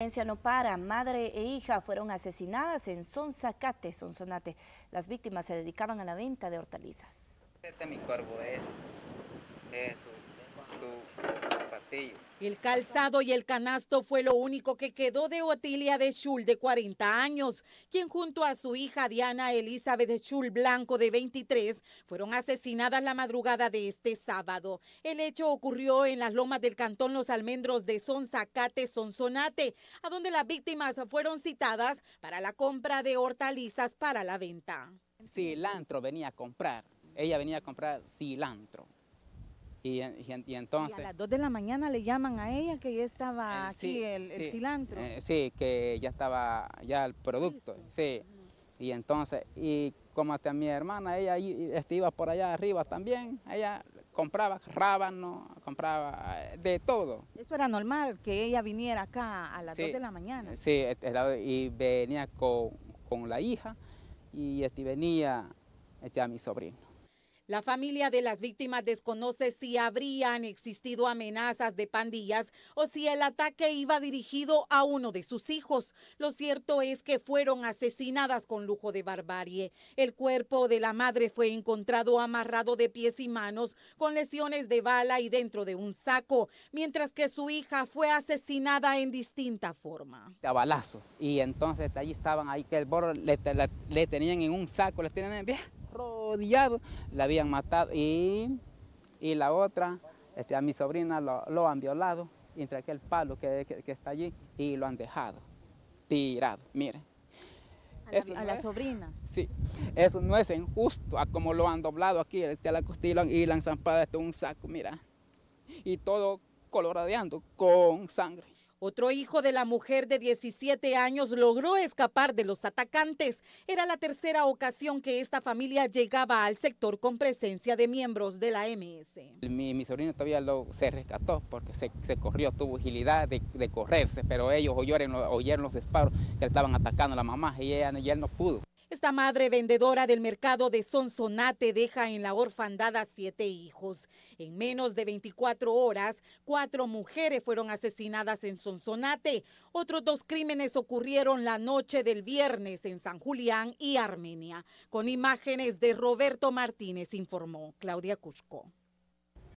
La violencia no para. Madre e hija fueron asesinadas en Sonsacate, Sonsonate. Las víctimas se dedicaban a la venta de hortalizas. Este es, su el calzado y el canasto fue lo único que quedó de Otilia de Schul, de 40 años, quien junto a su hija Diana Elizabeth de Schul Blanco, de 23, fueron asesinadas la madrugada de este sábado. El hecho ocurrió en las lomas del cantón Los Almendros de Sonzacate, Sonsonate, a donde las víctimas fueron citadas para la compra de hortalizas para la venta. Cilantro venía a comprar, ella venía a comprar cilantro y, entonces... a las 2 de la mañana le llaman a ella que ya estaba aquí el, cilantro. Eh, sí, que ya estaba ya el producto, sí. Y entonces, y como hasta mi hermana, ella este, iba por allá arriba también, ella compraba rábano, compraba eh, de todo. Eso era normal, que ella viniera acá a las 2 de la mañana. Sí, este, y venía con, la hija y este, venía a mi sobrino. La familia de las víctimas desconoce si habrían existido amenazas de pandillas o si el ataque iba dirigido a uno de sus hijos. Lo cierto es que fueron asesinadas con lujo de barbarie. El cuerpo de la madre fue encontrado amarrado de pies y manos con lesiones de bala y dentro de un saco, mientras que su hija fue asesinada en distinta forma. A balazo. Y entonces allí estaban ahí que el borro le, tenían en un saco, le tenían en odiado, la habían matado y, la otra, este, a mi sobrina lo, han violado entre aquel palo que, está allí y lo han dejado tirado, mire. A la, sobrina. Sí, eso no es injusto a como lo han doblado aquí, este, la costilla y la han zampado este, un saco, mira. Y todo coloradeando con sangre. Otro hijo de la mujer de 17 años logró escapar de los atacantes. Era la tercera ocasión que esta familia llegaba al sector con presencia de miembros de la MS. Mi, sobrino todavía lo, se rescató porque se, corrió, tuvo agilidad de, correrse, pero ellos oyeron, los disparos que estaban atacando a la mamá y ella, y él no pudo. Esta madre vendedora del mercado de Sonsonate deja en la orfandad a siete hijos. En menos de 24 horas, cuatro mujeres fueron asesinadas en Sonsonate. Otros dos crímenes ocurrieron la noche del viernes en San Julián y Armenia. Con imágenes de Roberto Martínez informó Claudia Cusco.